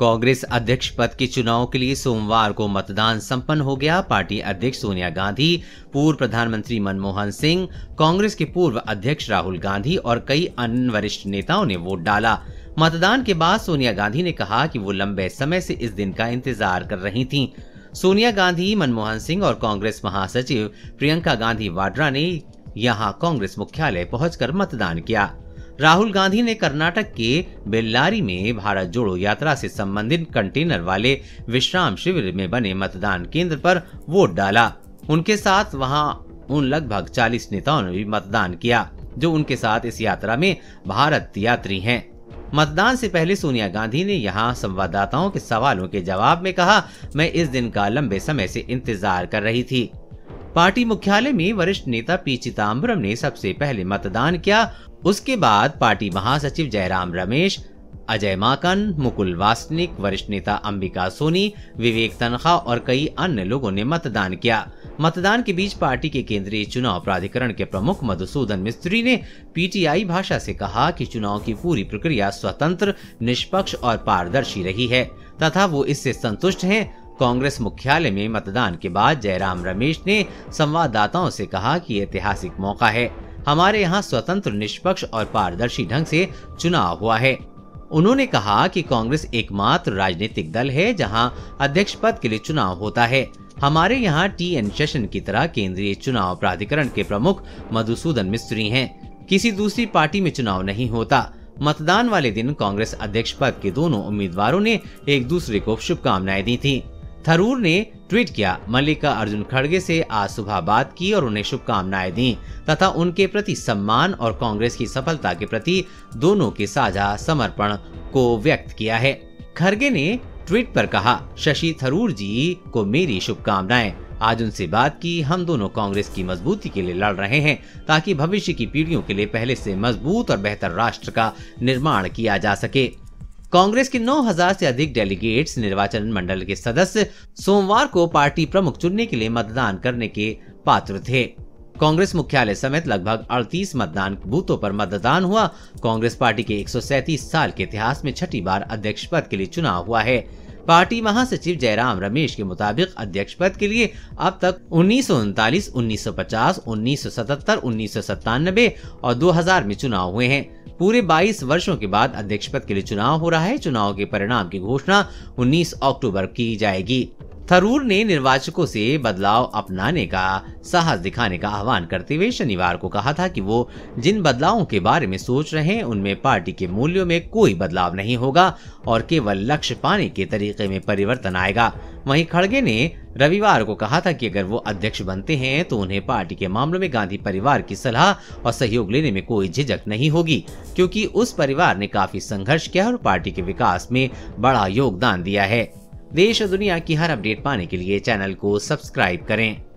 कांग्रेस अध्यक्ष पद के चुनाव के लिए सोमवार को मतदान संपन्न हो गया पार्टी अध्यक्ष सोनिया गांधी पूर्व प्रधानमंत्री मनमोहन सिंह कांग्रेस के पूर्व अध्यक्ष राहुल गांधी और कई अन्य वरिष्ठ नेताओं ने वोट डाला मतदान के बाद सोनिया गांधी ने कहा कि वो लंबे समय से इस दिन का इंतजार कर रही थीं। सोनिया गांधी मनमोहन सिंह और कांग्रेस महासचिव प्रियंका गांधी वाड्रा ने यहाँ कांग्रेस मुख्यालय पहुंचकर मतदान किया राहुल गांधी ने कर्नाटक के बेल्लारी में भारत जोड़ो यात्रा से संबंधित कंटेनर वाले विश्राम शिविर में बने मतदान केंद्र पर वोट डाला उनके साथ वहां उन लगभग 40 नेताओं ने भी मतदान किया जो उनके साथ इस यात्रा में भारत यात्री हैं। मतदान से पहले सोनिया गांधी ने यहां संवाददाताओं के सवालों के जवाब में कहा मैं इस दिन का लंबे समय से इंतजार कर रही थी पार्टी मुख्यालय में वरिष्ठ नेता पी चिदम्बरम ने सबसे पहले मतदान किया उसके बाद पार्टी महासचिव जयराम रमेश अजय माकन मुकुल वासनिक वरिष्ठ नेता अंबिका सोनी विवेक तनखा और कई अन्य लोगों ने मतदान किया मतदान के बीच पार्टी के केंद्रीय चुनाव प्राधिकरण के प्रमुख मधुसूदन मिस्त्री ने पीटीआई भाषा से कहा कि चुनाव की पूरी प्रक्रिया स्वतंत्र निष्पक्ष और पारदर्शी रही है तथा वो इससे संतुष्ट हैं कांग्रेस मुख्यालय में मतदान के बाद जयराम रमेश ने संवाददाताओं से कहा कि ऐतिहासिक मौका है हमारे यहाँ स्वतंत्र निष्पक्ष और पारदर्शी ढंग से चुनाव हुआ है उन्होंने कहा कि कांग्रेस एकमात्र राजनीतिक दल है जहाँ अध्यक्ष पद के लिए चुनाव होता है हमारे यहाँ टी एन सेशन की तरह केंद्रीय चुनाव प्राधिकरण के प्रमुख मधुसूदन मिस्त्री हैं किसी दूसरी पार्टी में चुनाव नहीं होता मतदान वाले दिन कांग्रेस अध्यक्ष पद के दोनों उम्मीदवारों ने एक दूसरे को शुभकामनाएं दी थी थरूर ने ट्वीट किया मल्लिका अर्जुन खड़गे से आज सुबह बात की और उन्हें शुभकामनाएं दी तथा उनके प्रति सम्मान और कांग्रेस की सफलता के प्रति दोनों के साझा समर्पण को व्यक्त किया है खड़गे ने ट्वीट पर कहा शशि थरूर जी को मेरी शुभकामनाएं आज उनसे बात की हम दोनों कांग्रेस की मजबूती के लिए लड़ रहे हैं ताकि भविष्य की पीढ़ियों के लिए पहले से मजबूत और बेहतर राष्ट्र का निर्माण किया जा सके कांग्रेस के 9000 से अधिक डेलीगेट्स निर्वाचन मंडल के सदस्य सोमवार को पार्टी प्रमुख चुनने के लिए मतदान करने के पात्र थे कांग्रेस मुख्यालय समेत लगभग 38 मतदान बूथों पर मतदान हुआ कांग्रेस पार्टी के 137 साल के इतिहास में छठी बार अध्यक्ष पद के लिए चुनाव हुआ है पार्टी महासचिव जयराम रमेश के मुताबिक अध्यक्ष पद के लिए अब तक उन्नीस सौ उनतालीस उन्नीस और 2000 में चुनाव हुए हैं पूरे 22 वर्षों के बाद अध्यक्ष पद के लिए चुनाव हो रहा है चुनाव के परिणाम की घोषणा 19 अक्टूबर की जाएगी थरूर ने निर्वाचकों से बदलाव अपनाने का साहस दिखाने का आह्वान करते हुए शनिवार को कहा था कि वो जिन बदलावों के बारे में सोच रहे हैं उनमें पार्टी के मूल्यों में कोई बदलाव नहीं होगा और केवल लक्ष्य पाने के तरीके में परिवर्तन आएगा वहीं खड़गे ने रविवार को कहा था कि अगर वो अध्यक्ष बनते हैं तो उन्हें पार्टी के मामलों में गांधी परिवार की सलाह और सहयोग लेने में कोई झिझक नहीं होगी क्योंकि उस परिवार ने काफी संघर्ष किया और पार्टी के विकास में बड़ा योगदान दिया है देश और दुनिया की हर अपडेट पाने के लिए चैनल को सब्सक्राइब करें